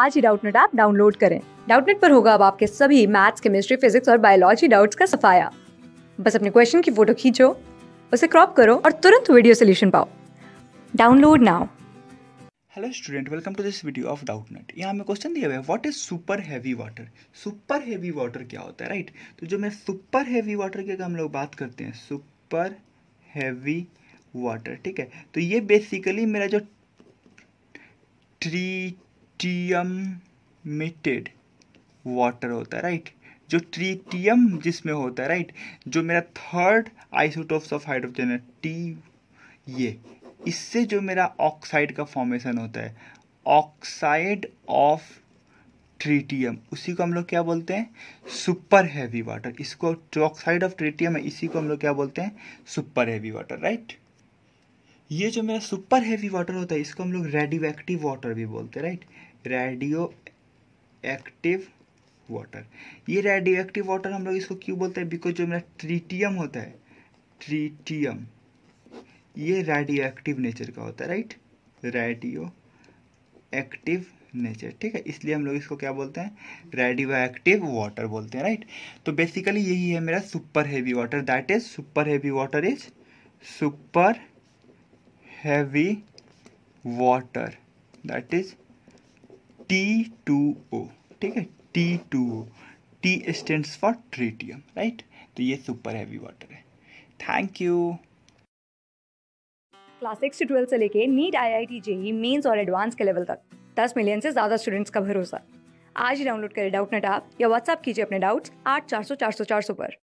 आज ही Doubtnut app download करें डाउटनेट पर होगा अब आपके सभी मैथ्स केमिस्ट्री फिजिक्स और बायोलॉजी डाउट्स का सफाया बस अपने क्वेश्चन की फोटो खींचो उसे क्रॉप करो और तुरंत वीडियो सोल्यूशन पाओ download now hello student welcome to this video of Doubtnut यहाँ हमें क्वेश्चन दिया हुआ है what is super heavy water super heavy water क्या होता है राइट right? तो जो मैं सुपर हैवी वाटर की अगर हम लोग बात करते हैं सुपर हैवी वाटर ठीक है तो ये बेसिकली मेरा जो थ्री मिटेड वाटर होता है राइट जो ट्रीटियम जिसमें होता है राइट जो मेरा थर्ड आइसोटोप्स ऑफ हाइड्रोजन है टी ये इससे जो मेरा ऑक्साइड का फॉर्मेशन होता है ऑक्साइड ऑफ ट्रीटियम उसी को हम लोग क्या बोलते हैं सुपर हैवी वाटर इसको जो ऑक्साइड ऑफ ट्रीटियम है इसी को हम लोग क्या बोलते हैं सुपर हैवी वाटर राइट ये जो मेरा सुपर हैवी वाटर होता है इसको हम लोग रेडियो एक्टिव वाटर भी बोलते हैं राइट रेडियो एक्टिव वाटर ये रेडियो एक्टिव वाटर हम लोग इसको क्यों बोलते हैं बिकॉज जो मेरा ट्रीटियम होता है ट्रीटियम ये रेडियो एक्टिव नेचर का होता है राइट रेडियो एक्टिव नेचर ठीक है इसलिए हम लोग इसको क्या बोलते हैं रेडियो एक्टिव वाटर बोलते हैं राइट तो बेसिकली यही है मेरा super heavy water that is super heavy water is super heavy water that is T2O ठीक है T2O T stands for tritium right तो ये super heavy water है thank you क्लास सिक्स से ट्वेल्थ से लेके NEET I I T JEE mains और advance के लेवल तक दस मिलियन से ज़्यादा स्टूडेंट्स का भरोसा आज ही डाउनलोड करें डाउट नेट आप या व्हाट्सअप कीजिए अपने डाउट्स आठ चार सौ चार सौ चार सौ पर